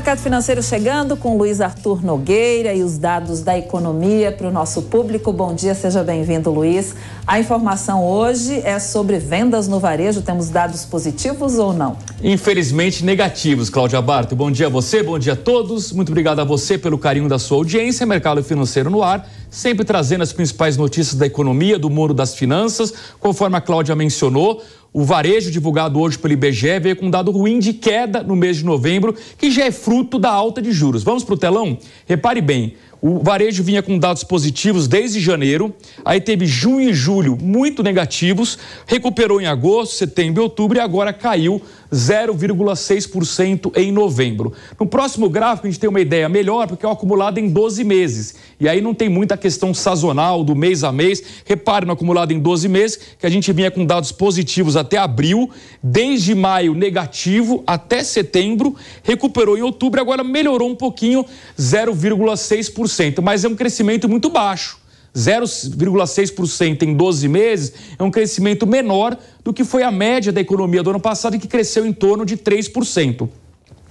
Mercado Financeiro chegando com Luiz Arthur Nogueira e os dados da economia para o nosso público. Bom dia, seja bem-vindo, Luiz. A informação hoje é sobre vendas no varejo. Temos dados positivos ou não? Infelizmente negativos, Cláudia Barto. Bom dia a você, bom dia a todos. Muito obrigado a você pelo carinho da sua audiência. Mercado Financeiro no ar, sempre trazendo as principais notícias da economia, do mundo das finanças, conforme a Cláudia mencionou. O varejo divulgado hoje pelo IBGE veio com um dado ruim de queda no mês de novembro, que já é fruto da alta de juros. Vamos para o telão? Repare bem, o varejo vinha com dados positivos desde janeiro, aí teve junho e julho muito negativos, recuperou em agosto, setembro e outubro e agora caiu 0,6% em novembro. No próximo gráfico a gente tem uma ideia melhor, porque é o acumulado em 12 meses. E aí não tem muita questão sazonal do mês a mês. Repare no acumulado em 12 meses, que a gente vinha com dados positivos até abril, desde maio negativo até setembro, recuperou em outubro, agora melhorou um pouquinho, 0,6%. 0,6%, mas é um crescimento muito baixo. 0,6% em 12 meses é um crescimento menor do que foi a média da economia do ano passado, que cresceu em torno de 3%.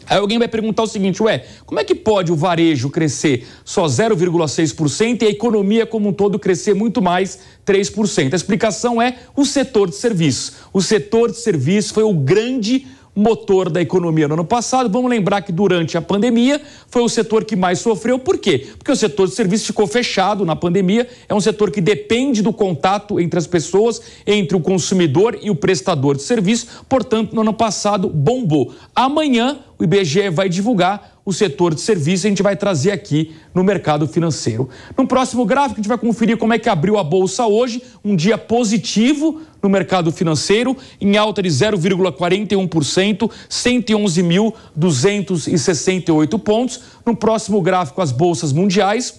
Aí alguém vai perguntar o seguinte, ué, como é que pode o varejo crescer só 0,6% e a economia como um todo crescer muito mais 3%? A explicação é o setor de serviços. O setor de serviços foi o grande motor da economia no ano passado. Vamos lembrar que durante a pandemia foi o setor que mais sofreu. Por quê? Porque o setor de serviços ficou fechado na pandemia. É um setor que depende do contato entre as pessoas, entre o consumidor e o prestador de serviço. Portanto, no ano passado bombou. Amanhã o IBGE vai divulgar o setor de serviços, a gente vai trazer aqui no mercado financeiro. No próximo gráfico, a gente vai conferir como é que abriu a bolsa hoje, um dia positivo no mercado financeiro, em alta de 0,41%, 111.268 pontos. No próximo gráfico, as bolsas mundiais.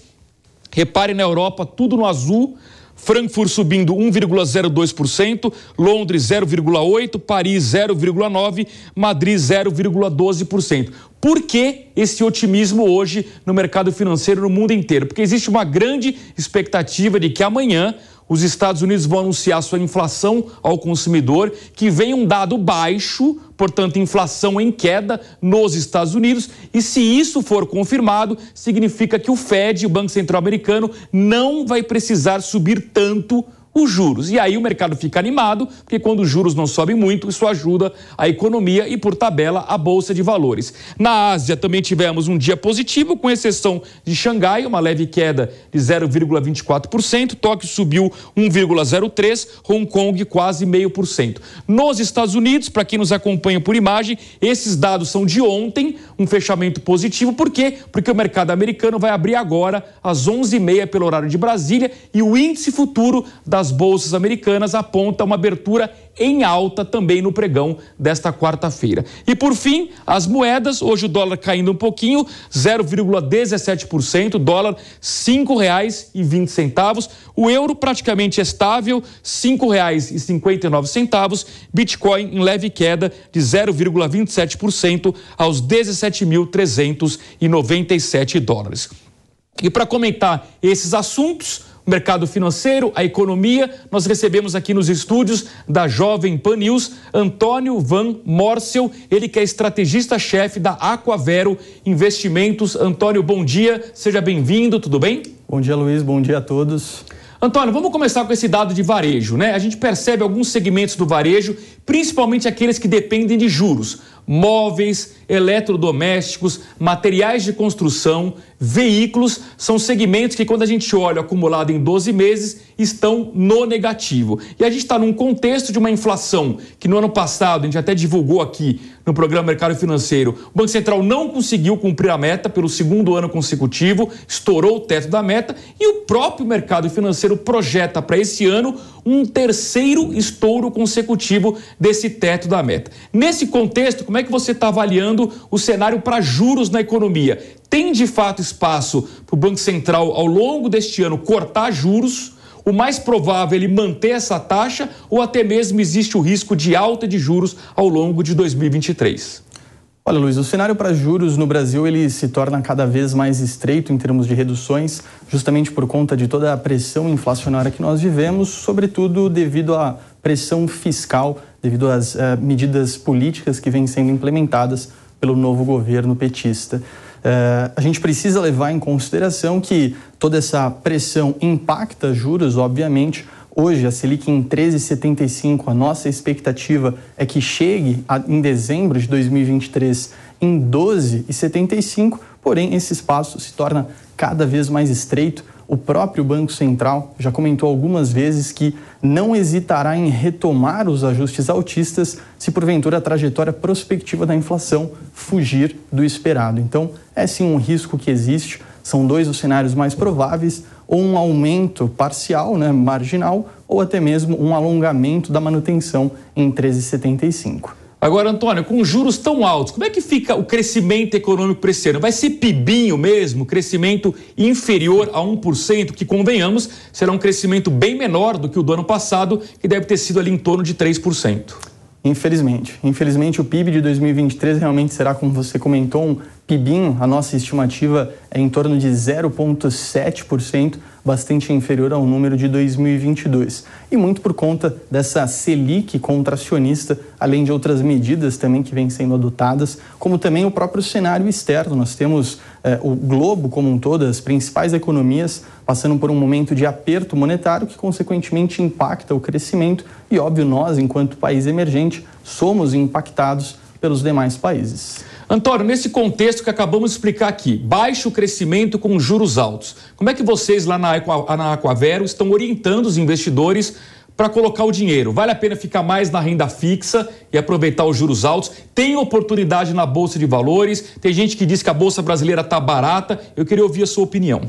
Repare na Europa, tudo no azul, Frankfurt subindo 1,02%, Londres 0,8%, Paris 0,9%, Madrid 0,12%. Por que esse otimismo hoje no mercado financeiro no mundo inteiro? Porque existe uma grande expectativa de que amanhã os Estados Unidos vão anunciar sua inflação ao consumidor, que vem um dado baixo portanto, inflação em queda nos Estados Unidos. E se isso for confirmado, significa que o Fed, o Banco Central Americano, não vai precisar subir tanto os juros. E aí o mercado fica animado, porque quando os juros não sobem muito, isso ajuda a economia e, por tabela, a bolsa de valores. Na Ásia também tivemos um dia positivo, com exceção de Xangai, uma leve queda de 0,24%, Tóquio subiu 1,03%, Hong Kong quase 0,5%. Nos Estados Unidos, para quem nos acompanha por imagem, esses dados são de ontem, um fechamento positivo, por quê? Porque o mercado americano vai abrir agora às 11h30 pelo horário de Brasília e o índice futuro da das bolsas americanas aponta uma abertura em alta também no pregão desta quarta-feira. E por fim, as moedas, hoje o dólar caindo um pouquinho, 0,17%, dólar R$ 5,20, o euro praticamente estável, R$ 5,59, Bitcoin em leve queda de 0,27% aos 17.397 dólares. E para comentar esses assuntos, mercado financeiro, a economia. Nós recebemos aqui nos estúdios da Jovem Pan News Antônio Van Morsel, ele que é estrategista-chefe da Aquavero Investimentos. Antônio, bom dia, seja bem-vindo, tudo bem? Bom dia, Luiz, bom dia a todos. Antônio, vamos começar com esse dado de varejo, né? A gente percebe alguns segmentos do varejo, principalmente aqueles que dependem de juros móveis, eletrodomésticos, materiais de construção, veículos, são segmentos que, quando a gente olha acumulado em 12 meses, estão no negativo. E a gente está num contexto de uma inflação que no ano passado, a gente até divulgou aqui no programa Mercado Financeiro, o Banco Central não conseguiu cumprir a meta pelo segundo ano consecutivo, estourou o teto da meta e o próprio mercado financeiro projeta para esse ano um terceiro estouro consecutivo desse teto da meta. Nesse contexto, como é que você está avaliando o cenário para juros na economia? Tem de fato espaço para o Banco Central, ao longo deste ano, cortar juros? O mais provável é ele manter essa taxa ou até mesmo existe o risco de alta de juros ao longo de 2023? Olha, Luiz, o cenário para juros no Brasil ele se torna cada vez mais estreito em termos de reduções, justamente por conta de toda a pressão inflacionária que nós vivemos, sobretudo devido à pressão fiscal, devido às eh, medidas políticas que vêm sendo implementadas pelo novo governo petista. Eh, a gente precisa levar em consideração que toda essa pressão impacta juros, obviamente, Hoje, a Selic em 13,75, a nossa expectativa é que chegue a, em dezembro de 2023 em 12,75, porém esse espaço se torna cada vez mais estreito. O próprio Banco Central já comentou algumas vezes que não hesitará em retomar os ajustes altistas se porventura a trajetória prospectiva da inflação fugir do esperado. Então, é sim um risco que existe, são dois os cenários mais prováveis ou um aumento parcial, né, marginal, ou até mesmo um alongamento da manutenção em 13,75. Agora, Antônio, com juros tão altos, como é que fica o crescimento econômico para esse ano? Vai ser pibinho mesmo, crescimento inferior a 1%, que, convenhamos, será um crescimento bem menor do que o do ano passado, que deve ter sido ali em torno de 3%. Infelizmente. Infelizmente, o PIB de 2023 realmente será, como você comentou, um PIBinho. A nossa estimativa é em torno de 0,7%, bastante inferior ao número de 2022. E muito por conta dessa Selic contracionista, além de outras medidas também que vêm sendo adotadas, como também o próprio cenário externo. Nós temos é, o globo como um todo, as principais economias passando por um momento de aperto monetário que consequentemente impacta o crescimento e óbvio nós, enquanto país emergente, somos impactados pelos demais países. Antônio, nesse contexto que acabamos de explicar aqui, baixo crescimento com juros altos, como é que vocês lá na, Aqua, na Aquavero estão orientando os investidores para colocar o dinheiro. Vale a pena ficar mais na renda fixa e aproveitar os juros altos. Tem oportunidade na bolsa de valores. Tem gente que diz que a bolsa brasileira está barata. Eu queria ouvir a sua opinião.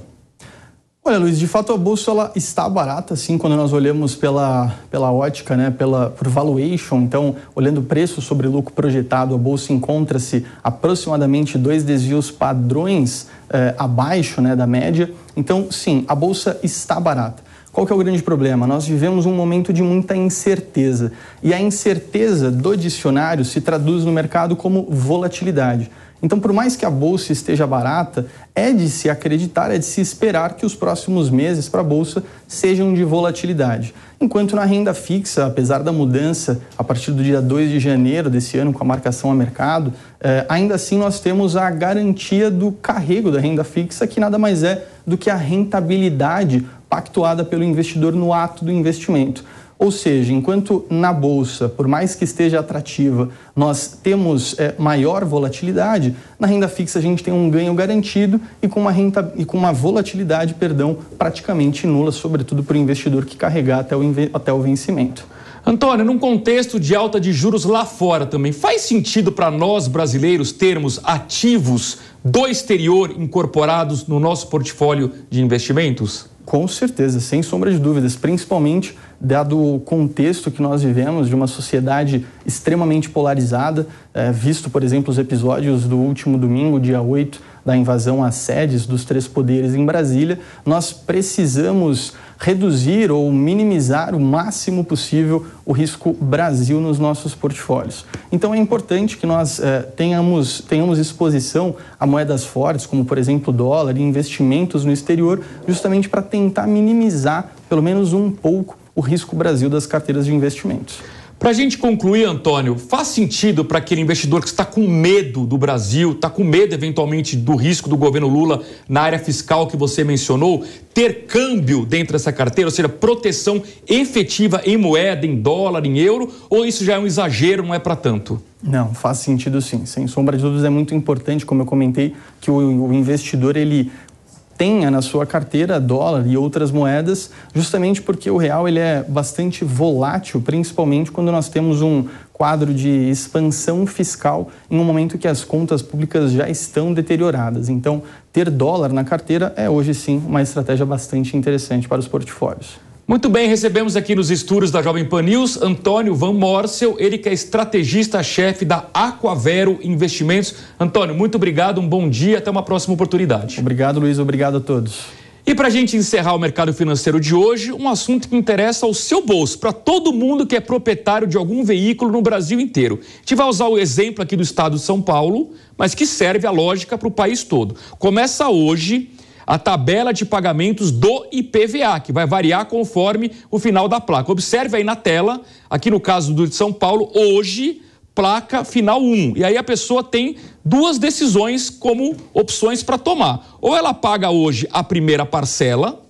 Olha, Luiz, de fato a bolsa ela está barata, assim, quando nós olhamos pela, pela ótica, né, pela, por valuation. Então, olhando o preço sobre lucro projetado, a bolsa encontra-se aproximadamente dois desvios padrões eh, abaixo né, da média. Então, sim, a bolsa está barata. Qual que é o grande problema? Nós vivemos um momento de muita incerteza. E a incerteza do dicionário se traduz no mercado como volatilidade. Então, por mais que a bolsa esteja barata, é de se acreditar, é de se esperar que os próximos meses para a bolsa sejam de volatilidade. Enquanto na renda fixa, apesar da mudança a partir do dia 2 de janeiro desse ano com a marcação a mercado, eh, ainda assim nós temos a garantia do carrego da renda fixa, que nada mais é do que a rentabilidade pactuada pelo investidor no ato do investimento. Ou seja, enquanto na bolsa, por mais que esteja atrativa, nós temos é, maior volatilidade, na renda fixa a gente tem um ganho garantido e com uma, renta, e com uma volatilidade perdão, praticamente nula, sobretudo para o investidor que carregar até o, até o vencimento. Antônio, num contexto de alta de juros lá fora também, faz sentido para nós brasileiros termos ativos do exterior incorporados no nosso portfólio de investimentos? Com certeza, sem sombra de dúvidas, principalmente dado o contexto que nós vivemos de uma sociedade extremamente polarizada, é, visto, por exemplo, os episódios do último domingo, dia 8, da invasão às sedes dos três poderes em Brasília, nós precisamos reduzir ou minimizar o máximo possível o risco Brasil nos nossos portfólios. Então é importante que nós eh, tenhamos, tenhamos exposição a moedas fortes, como por exemplo o dólar, e investimentos no exterior, justamente para tentar minimizar pelo menos um pouco o risco Brasil das carteiras de investimentos. Para a gente concluir, Antônio, faz sentido para aquele investidor que está com medo do Brasil, está com medo eventualmente do risco do governo Lula na área fiscal que você mencionou, ter câmbio dentro dessa carteira, ou seja, proteção efetiva em moeda, em dólar, em euro, ou isso já é um exagero, não é para tanto? Não, faz sentido sim. Sem sombra de dúvidas, é muito importante, como eu comentei, que o, investidor ele tenha na sua carteira dólar e outras moedas, justamente porque o real ele é bastante volátil, principalmente quando nós temos um quadro de expansão fiscal em um momento que as contas públicas já estão deterioradas. Então, ter dólar na carteira é hoje sim uma estratégia bastante interessante para os portfólios. Muito bem, recebemos aqui nos estúdios da Jovem Pan News Antônio Van Morsel, ele que é estrategista-chefe da Aquavero Investimentos. Antônio, muito obrigado, um bom dia, até uma próxima oportunidade. Obrigado, Luiz, obrigado a todos. E para a gente encerrar o mercado financeiro de hoje, um assunto que interessa ao seu bolso, para todo mundo que é proprietário de algum veículo no Brasil inteiro. A gente vai usar o exemplo aqui do estado de São Paulo, mas que serve a lógica para o país todo. Começa hoje a tabela de pagamentos do IPVA, que vai variar conforme o final da placa. Observe aí na tela, aqui no caso do de São Paulo, hoje, placa final 1. E aí a pessoa tem duas decisões como opções para tomar. Ou ela paga hoje a primeira parcela,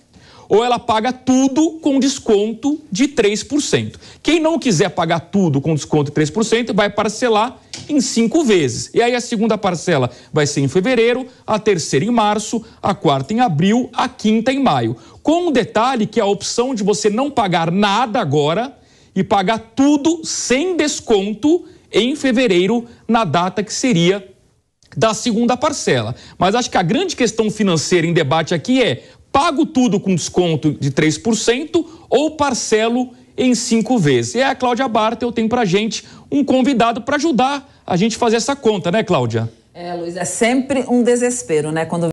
ou ela paga tudo com desconto de 3%. Quem não quiser pagar tudo com desconto de 3%, vai parcelar em cinco vezes. E aí a segunda parcela vai ser em fevereiro, a terceira em março, a quarta em abril, a quinta em maio. Com um detalhe que é a opção de você não pagar nada agora e pagar tudo sem desconto em fevereiro, na data que seria da segunda parcela. Mas acho que a grande questão financeira em debate aqui é Pago tudo com desconto de 3% ou parcelo em cinco vezes. E a Cláudia Bartel tem para gente um convidado para ajudar a gente fazer essa conta, né, Cláudia? É, Luiz, é sempre um desespero, né? Quando